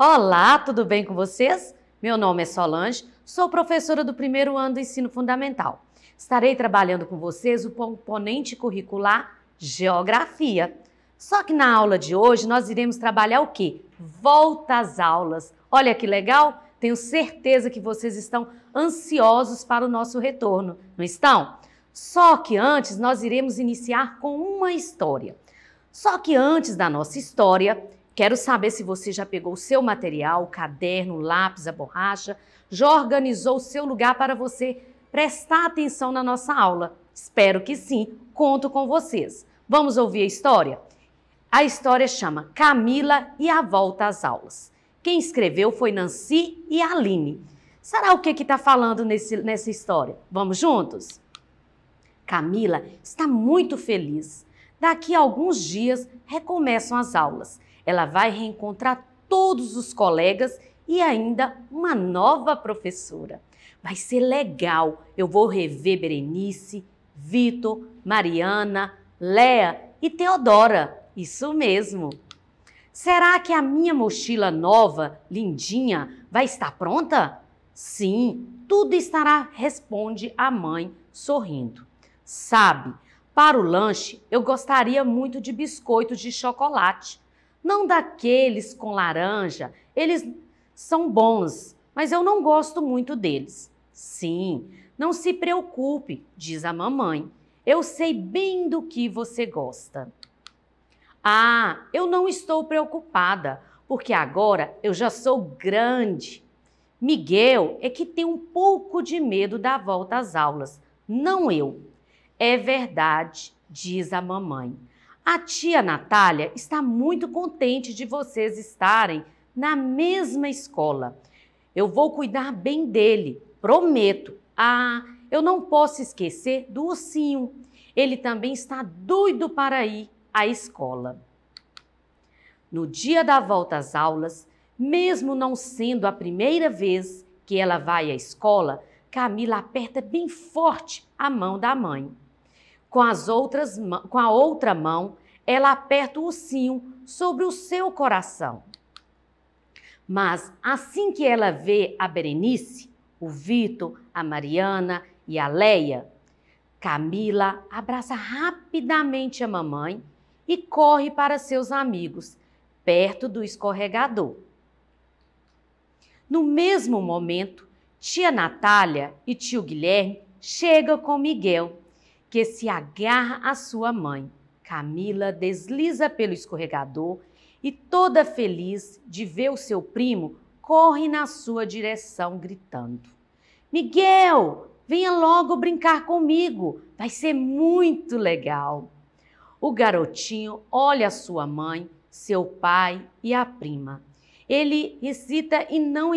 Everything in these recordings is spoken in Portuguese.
Olá, tudo bem com vocês? Meu nome é Solange, sou professora do primeiro ano do ensino fundamental. Estarei trabalhando com vocês o componente curricular Geografia. Só que na aula de hoje nós iremos trabalhar o quê? Volta às aulas. Olha que legal! Tenho certeza que vocês estão ansiosos para o nosso retorno, não estão? Só que antes nós iremos iniciar com uma história. Só que antes da nossa história, Quero saber se você já pegou o seu material, o caderno, o lápis, a borracha, já organizou o seu lugar para você prestar atenção na nossa aula. Espero que sim, conto com vocês. Vamos ouvir a história? A história chama Camila e a Volta às Aulas. Quem escreveu foi Nancy e Aline. Será o que está falando nesse, nessa história? Vamos juntos? Camila está muito feliz. Daqui a alguns dias recomeçam as aulas ela vai reencontrar todos os colegas e ainda uma nova professora. Vai ser legal. Eu vou rever Berenice, Vitor, Mariana, Lea e Teodora. Isso mesmo. Será que a minha mochila nova, lindinha, vai estar pronta? Sim, tudo estará, responde a mãe sorrindo. Sabe, para o lanche eu gostaria muito de biscoitos de chocolate não daqueles com laranja, eles são bons, mas eu não gosto muito deles. Sim, não se preocupe, diz a mamãe. Eu sei bem do que você gosta. Ah, eu não estou preocupada, porque agora eu já sou grande. Miguel é que tem um pouco de medo da volta às aulas, não eu. É verdade, diz a mamãe. A tia Natália está muito contente de vocês estarem na mesma escola. Eu vou cuidar bem dele, prometo. Ah, eu não posso esquecer do ursinho. Ele também está doido para ir à escola. No dia da volta às aulas, mesmo não sendo a primeira vez que ela vai à escola, Camila aperta bem forte a mão da mãe. Com, as outras, com a outra mão, ela aperta o cinho sobre o seu coração. Mas assim que ela vê a Berenice, o Vitor, a Mariana e a Leia, Camila abraça rapidamente a mamãe e corre para seus amigos, perto do escorregador. No mesmo momento, tia Natália e tio Guilherme chegam com Miguel que se agarra à sua mãe. Camila desliza pelo escorregador e, toda feliz de ver o seu primo, corre na sua direção, gritando: Miguel, venha logo brincar comigo, vai ser muito legal. O garotinho olha sua mãe, seu pai e a prima. Ele recita e não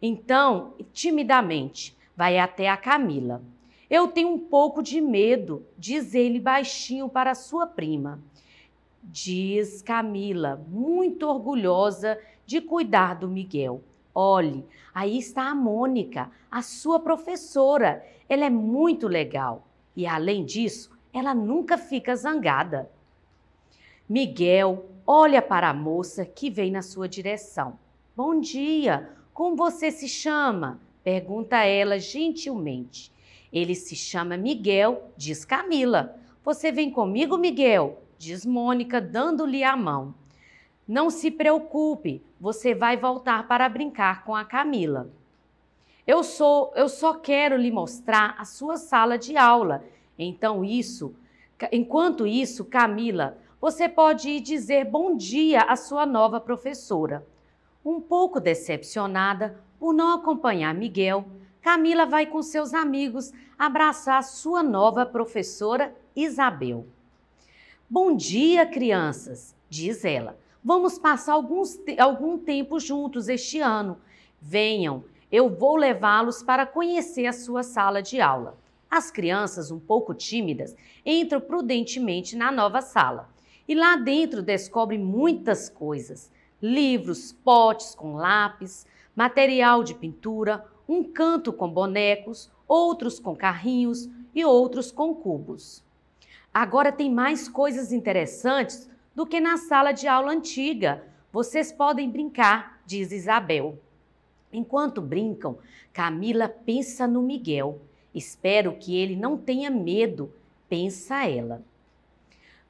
então timidamente vai até a Camila. Eu tenho um pouco de medo, diz ele baixinho para sua prima. Diz Camila, muito orgulhosa de cuidar do Miguel. Olhe, aí está a Mônica, a sua professora. Ela é muito legal e, além disso, ela nunca fica zangada. Miguel olha para a moça que vem na sua direção. Bom dia, como você se chama? Pergunta ela gentilmente. Ele se chama Miguel, diz Camila. Você vem comigo, Miguel? diz Mônica, dando-lhe a mão. Não se preocupe, você vai voltar para brincar com a Camila. Eu sou, eu só quero lhe mostrar a sua sala de aula. Então isso, enquanto isso, Camila, você pode ir dizer bom dia à sua nova professora. Um pouco decepcionada por não acompanhar Miguel, Camila vai com seus amigos abraçar sua nova professora Isabel. Bom dia, crianças, diz ela. Vamos passar alguns, algum tempo juntos este ano. Venham, eu vou levá-los para conhecer a sua sala de aula. As crianças, um pouco tímidas, entram prudentemente na nova sala e lá dentro descobrem muitas coisas: livros, potes com lápis, material de pintura, um canto com bonecos, outros com carrinhos e outros com cubos. Agora tem mais coisas interessantes do que na sala de aula antiga. Vocês podem brincar, diz Isabel. Enquanto brincam, Camila pensa no Miguel. Espero que ele não tenha medo, pensa ela.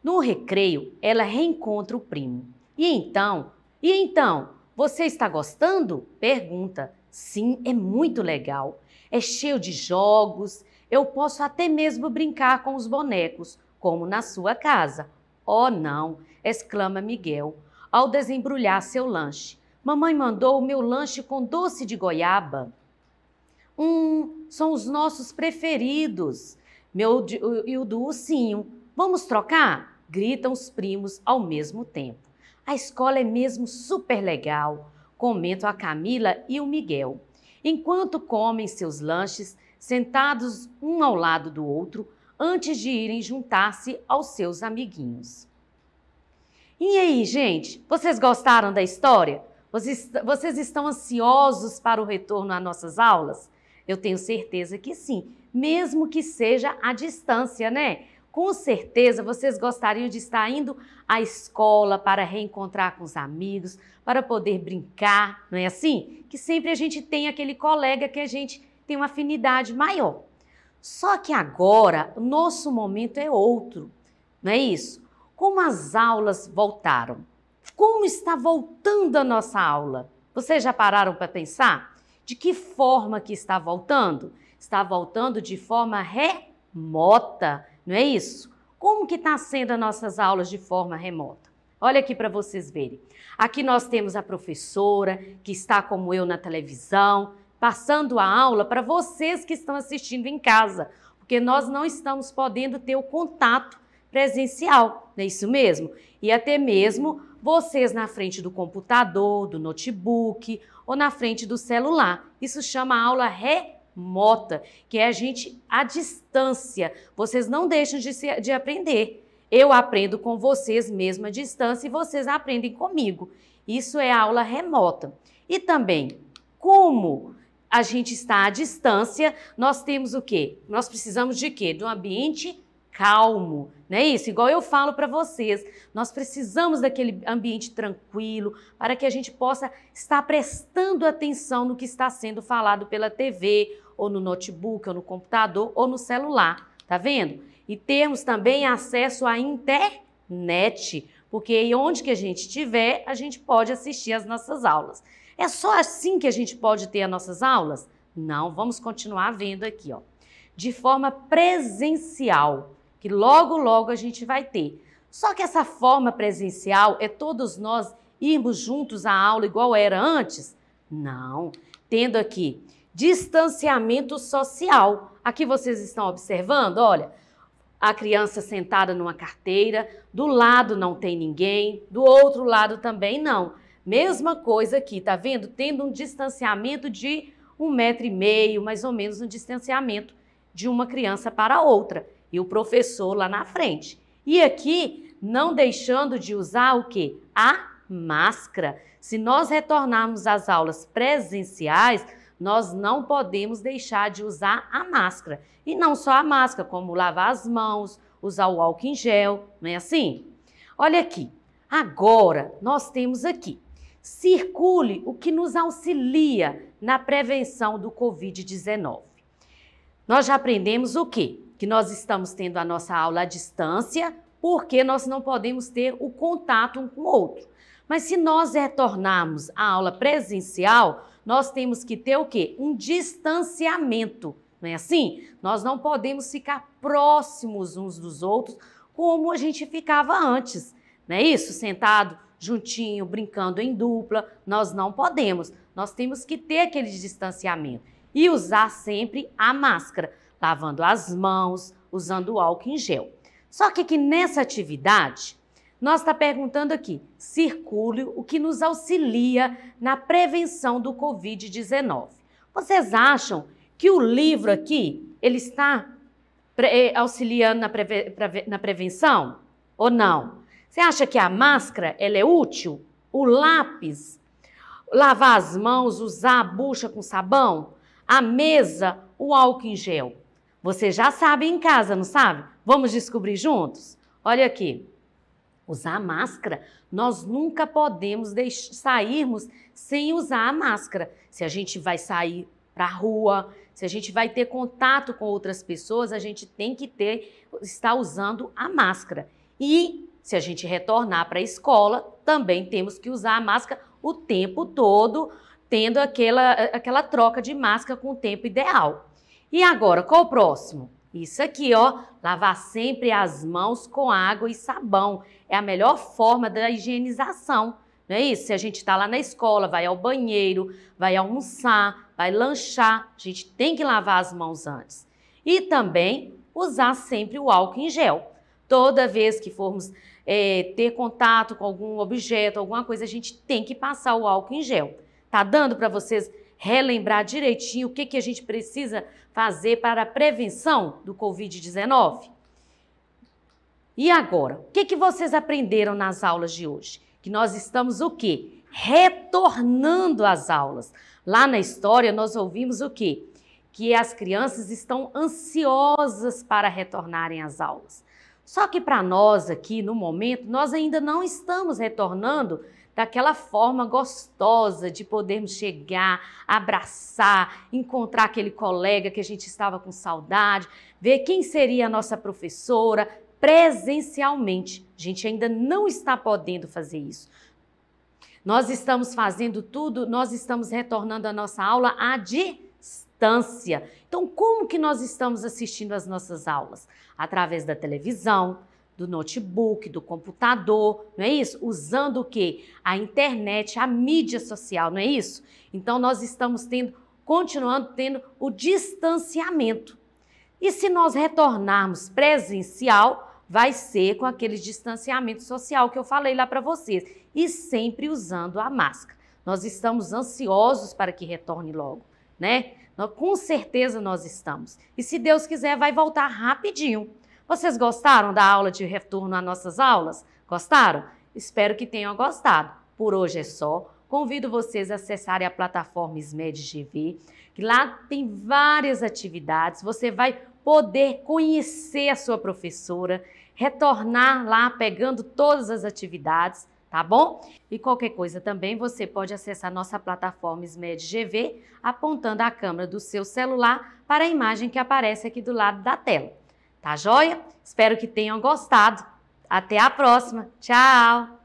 No recreio, ela reencontra o primo. E então? E então? Você está gostando? pergunta. Sim, é muito legal. É cheio de jogos. Eu posso até mesmo brincar com os bonecos, como na sua casa. Oh, não! exclama Miguel, ao desembrulhar seu lanche. Mamãe mandou o meu lanche com doce de goiaba. Hum, são os nossos preferidos. Meu e o do ursinho. Vamos trocar? Gritam os primos ao mesmo tempo. A escola é mesmo super legal comentam a Camila e o Miguel. Enquanto comem seus lanches, sentados um ao lado do outro, antes de irem juntar-se aos seus amiguinhos. E aí, gente, vocês gostaram da história? Vocês, vocês, estão ansiosos para o retorno às nossas aulas? Eu tenho certeza que sim, mesmo que seja à distância, né? Com certeza vocês gostariam de estar indo à escola para reencontrar com os amigos, para poder brincar, não é assim? Que sempre a gente tem aquele colega que a gente tem uma afinidade maior. Só que agora o nosso momento é outro, não é isso? Como as aulas voltaram? Como está voltando a nossa aula? Vocês já pararam para pensar? De que forma que está voltando? Está voltando de forma remota não é isso? Como que está sendo as nossas aulas de forma remota? Olha aqui para vocês verem. Aqui nós temos a professora que está como eu na televisão, passando a aula para vocês que estão assistindo em casa, porque nós não estamos podendo ter o contato presencial, não é isso mesmo? E até mesmo vocês na frente do computador, do notebook ou na frente do celular. Isso chama aula remota Mota, que é a gente à distância. Vocês não deixam de, se, de aprender. Eu aprendo com vocês mesmo à distância e vocês aprendem comigo. Isso é aula remota. E também, como a gente está à distância, nós temos o quê? Nós precisamos de quê? De um ambiente calmo, não é isso? Igual eu falo para vocês, nós precisamos daquele ambiente tranquilo para que a gente possa estar prestando atenção no que está sendo falado pela TV, ou no notebook, ou no computador, ou no celular, tá vendo? E termos também acesso à internet, porque onde que a gente estiver, a gente pode assistir as nossas aulas. É só assim que a gente pode ter as nossas aulas? Não, vamos continuar vendo aqui, ó. De forma presencial que logo, logo a gente vai ter. Só que essa forma presencial é todos nós irmos juntos à aula igual era antes? Não. Tendo aqui distanciamento social. Aqui vocês estão observando, olha, a criança sentada numa carteira, do lado não tem ninguém, do outro lado também não. Mesma coisa aqui, tá vendo? Tendo um distanciamento de um metro e meio, mais ou menos, um distanciamento de uma criança para outra e o professor lá na frente. E aqui, não deixando de usar o que? A máscara. Se nós retornarmos às aulas presenciais, nós não podemos deixar de usar a máscara. E não só a máscara, como lavar as mãos, usar o álcool em gel, não é assim? Olha aqui, agora nós temos aqui, circule o que nos auxilia na prevenção do Covid-19. Nós já aprendemos o que? que nós estamos tendo a nossa aula à distância, porque nós não podemos ter o contato um com o outro. Mas se nós retornarmos à aula presencial, nós temos que ter o quê? Um distanciamento, não é assim? Nós não podemos ficar próximos uns dos outros como a gente ficava antes, não é isso? Sentado juntinho, brincando em dupla, nós não podemos. Nós temos que ter aquele distanciamento e usar sempre a máscara lavando as mãos, usando o álcool em gel. Só que, aqui nessa atividade, nós está perguntando aqui, circule o que nos auxilia na prevenção do Covid-19. Vocês acham que o livro aqui, ele está eh, auxiliando na, preve na prevenção ou não? Você acha que a máscara, ela é útil? O lápis, lavar as mãos, usar a bucha com sabão, a mesa, o álcool em gel. Você já sabe em casa, não sabe? Vamos descobrir juntos? Olha aqui. Usar máscara, nós nunca podemos sairmos sem usar a máscara. Se a gente vai sair para a rua, se a gente vai ter contato com outras pessoas, a gente tem que ter estar usando a máscara. E se a gente retornar para a escola, também temos que usar a máscara o tempo todo, tendo aquela, aquela troca de máscara com o tempo ideal. E agora, qual o próximo? Isso aqui, ó, lavar sempre as mãos com água e sabão. É a melhor forma da higienização, não é isso? Se a gente está lá na escola, vai ao banheiro, vai almoçar, vai lanchar, a gente tem que lavar as mãos antes. E também usar sempre o álcool em gel. Toda vez que formos é, ter contato com algum objeto, alguma coisa, a gente tem que passar o álcool em gel. Tá dando para vocês relembrar direitinho o que, que a gente precisa fazer para a prevenção do Covid-19? E agora, o que, que vocês aprenderam nas aulas de hoje? Que nós estamos o quê? Retornando às aulas. Lá na história nós ouvimos o quê? Que as crianças estão ansiosas para retornarem às aulas. Só que para nós aqui, no momento, nós ainda não estamos retornando daquela forma gostosa de podermos chegar, abraçar, encontrar aquele colega que a gente estava com saudade, ver quem seria a nossa professora presencialmente. A gente ainda não está podendo fazer isso. Nós estamos fazendo tudo, nós estamos retornando a nossa aula à distância. Então, como que nós estamos assistindo às nossas aulas? Através da televisão, do notebook, do computador, não é isso? Usando o quê? A internet, a mídia social, não é isso? Então nós estamos tendo, continuando tendo o distanciamento. E se nós retornarmos presencial, vai ser com aquele distanciamento social que eu falei lá para vocês e sempre usando a máscara. Nós estamos ansiosos para que retorne logo, né? Com certeza nós estamos. E se Deus quiser, vai voltar rapidinho. Vocês gostaram da aula de retorno às nossas aulas? Gostaram? Espero que tenham gostado. Por hoje é só. Convido vocês a acessarem a plataforma SMED GV, que lá tem várias atividades. Você vai poder conhecer a sua professora, retornar lá pegando todas as atividades, tá bom? E qualquer coisa também você pode acessar nossa plataforma SMED GV apontando a câmera do seu celular para a imagem que aparece aqui do lado da tela. Tá joia? Espero que tenham gostado. Até a próxima. Tchau!